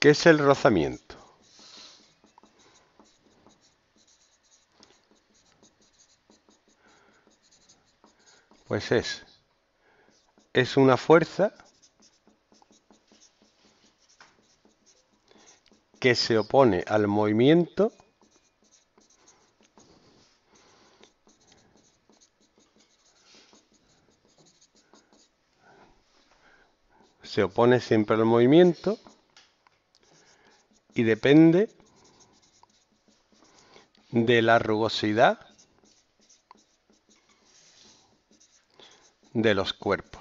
¿Qué es el rozamiento? Pues es, es una fuerza que se opone al movimiento se opone siempre al movimiento y depende de la rugosidad de los cuerpos.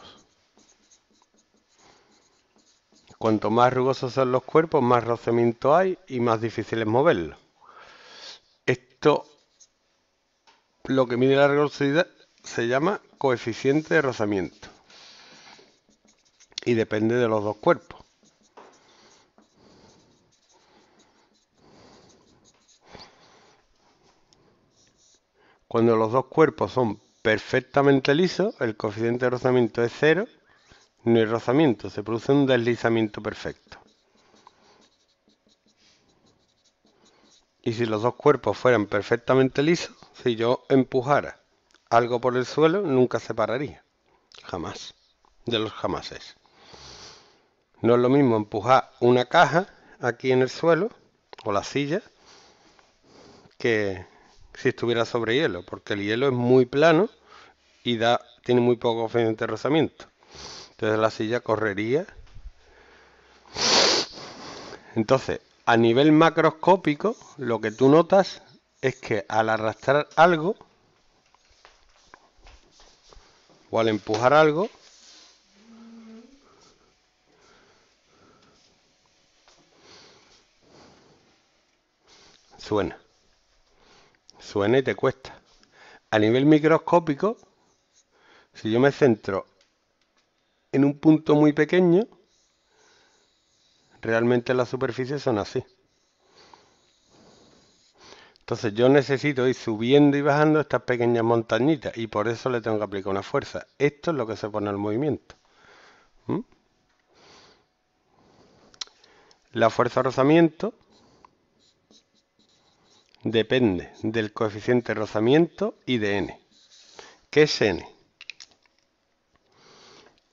Cuanto más rugosos son los cuerpos, más rozamiento hay y más difícil es moverlo. Esto, lo que mide la rugosidad, se llama coeficiente de rozamiento y depende de los dos cuerpos. Cuando los dos cuerpos son perfectamente lisos, el coeficiente de rozamiento es cero, no hay rozamiento, se produce un deslizamiento perfecto. Y si los dos cuerpos fueran perfectamente lisos, si yo empujara algo por el suelo, nunca se pararía. Jamás. De los jamases. No es lo mismo empujar una caja aquí en el suelo, o la silla, que si estuviera sobre hielo, porque el hielo es muy plano y da, tiene muy poco coeficiente de rozamiento. Entonces la silla correría. Entonces, a nivel macroscópico, lo que tú notas es que al arrastrar algo o al empujar algo, suena suena y te cuesta. A nivel microscópico, si yo me centro en un punto muy pequeño, realmente las superficies son así. Entonces yo necesito ir subiendo y bajando estas pequeñas montañitas y por eso le tengo que aplicar una fuerza. Esto es lo que se pone al movimiento. ¿Mm? La fuerza de rozamiento depende del coeficiente de rozamiento y de n. ¿Qué es n?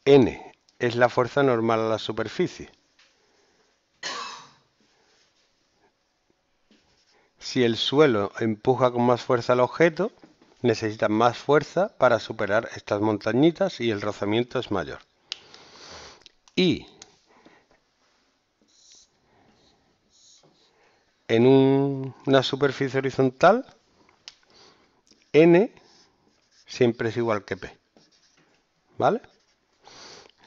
n es la fuerza normal a la superficie. Si el suelo empuja con más fuerza al objeto, necesita más fuerza para superar estas montañitas y el rozamiento es mayor. Y en una superficie horizontal, n siempre es igual que p. ¿Vale?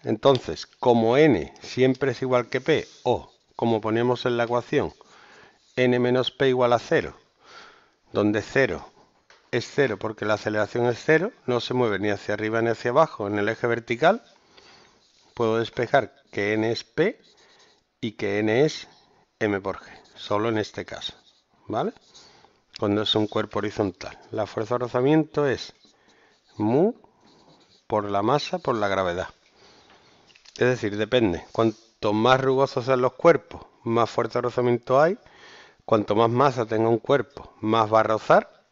Entonces, como n siempre es igual que p, o como ponemos en la ecuación, n menos p igual a 0, donde 0 es 0 porque la aceleración es 0, no se mueve ni hacia arriba ni hacia abajo en el eje vertical, puedo despejar que n es p y que n es m por g solo en este caso, ¿vale? Cuando es un cuerpo horizontal. La fuerza de rozamiento es mu por la masa por la gravedad. Es decir, depende. Cuanto más rugosos sean los cuerpos, más fuerza de rozamiento hay. Cuanto más masa tenga un cuerpo, más va a rozar.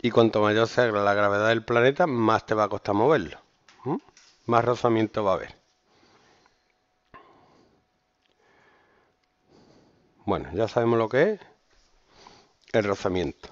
Y cuanto mayor sea la gravedad del planeta, más te va a costar moverlo. Más rozamiento va a haber. Bueno, ya sabemos lo que es el rozamiento.